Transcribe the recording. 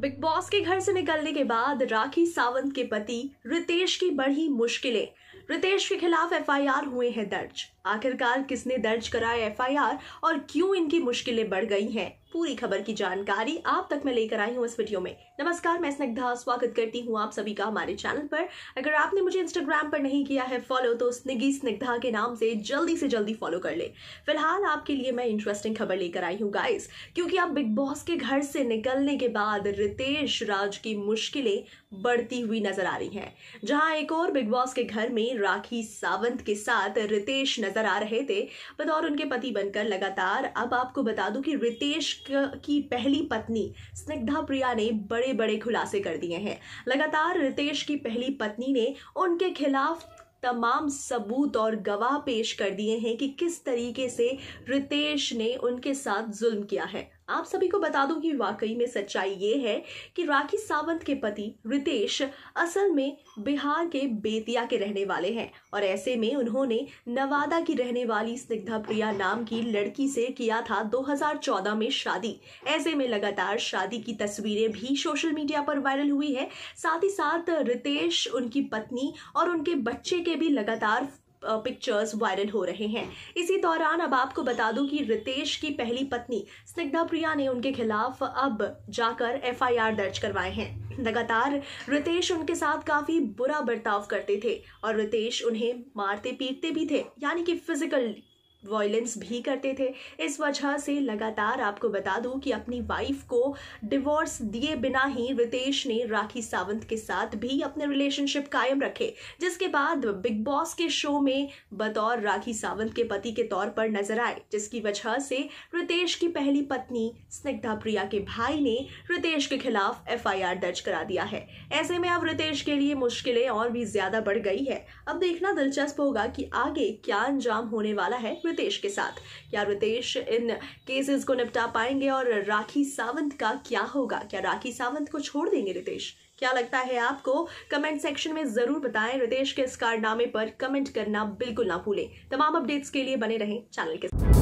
big boss के घर से निकलने के बाद राखी सावंत के पति रितेश की बढ़ी मुश्किलें रितेश के खिलाफ एफआईआर हुए हैं दर्ज आखिरकार किसने दर्ज कराया एफआईआर और क्यों इनकी मुश्किलें बढ़ गई हैं पूरी खबर की जानकारी आप तक मैं लेकर आई हूं इस वीडियो में नमस्कार मैं स्निग्धा स्वागत करती हूँ आप सभी का हमारे चैनल पर अगर आपने मुझे इंस्टाग्राम पर नहीं किया है फॉलो तो स्निगी स्निग्धा के नाम से जल्दी से जल्दी फॉलो कर ले फिलहाल आपके लिए मैं इंटरेस्टिंग खबर लेकर आई हूँ गाइस क्योंकि आप बिग बॉस के घर से निकलने के बाद रितेश राज की मुश्किलें बढ़ती हुई नजर आ रही हैं जहां एक और बिग बॉस के घर में राखी सावंत के साथ रितेश नजर आ रहे थे बतौर उनके पति बनकर लगातार अब आपको बता दूं कि रितेश की पहली पत्नी स्निग्धा प्रिया ने बड़े बड़े खुलासे कर दिए हैं लगातार रितेश की पहली पत्नी ने उनके खिलाफ तमाम सबूत और गवाह पेश कर दिए हैं कि किस तरीके से रितेश ने उनके साथ जुल्म किया है आप सभी को बता दूं कि वाकई में सच्चाई ये है कि राखी सावंत के पति रितेश असल में बिहार के बेतिया के रहने वाले हैं और ऐसे में उन्होंने नवादा की रहने वाली स्निग्धा प्रिया नाम की लड़की से किया था 2014 में शादी ऐसे में लगातार शादी की तस्वीरें भी सोशल मीडिया पर वायरल हुई है साथ ही साथ रितेश उनकी पत्नी और उनके बच्चे के भी लगातार पिक्चर्स वायरल हो रहे हैं इसी दौरान अब आपको बता दूं कि रितेश की पहली पत्नी स्निग्धा प्रिया ने उनके खिलाफ अब जाकर एफआईआर दर्ज करवाए हैं लगातार रितेश उनके साथ काफी बुरा बर्ताव करते थे और रितेश उन्हें मारते पीटते भी थे यानी कि फिजिकल वॉयलेंस भी करते थे इस वजह से लगातार आपको बता दूं कि अपनी वाइफ को डिवोर्स दिए बिना ही रितेश ने राखी सावंत के साथ भी अपने रिलेशनशिप कायम रखे जिसके बाद बिग बॉस के शो में बतौर राखी सावंत के पति के तौर पर नजर आए जिसकी वजह से रितेश की पहली पत्नी स्निग्धा प्रिया के भाई ने रितेश के खिलाफ एफ दर्ज करा दिया है ऐसे में अब रितेश के लिए मुश्किलें और भी ज्यादा बढ़ गई है अब देखना दिलचस्प होगा कि आगे क्या अंजाम होने वाला है रितेश के साथ क्या रितेश इन केसेस को निपटा पाएंगे और राखी सावंत का क्या होगा क्या राखी सावंत को छोड़ देंगे रितेश क्या लगता है आपको कमेंट सेक्शन में जरूर बताएं रितेश के इस कारनामे पर कमेंट करना बिल्कुल ना भूलें तमाम अपडेट्स के लिए बने रहें चैनल के साथ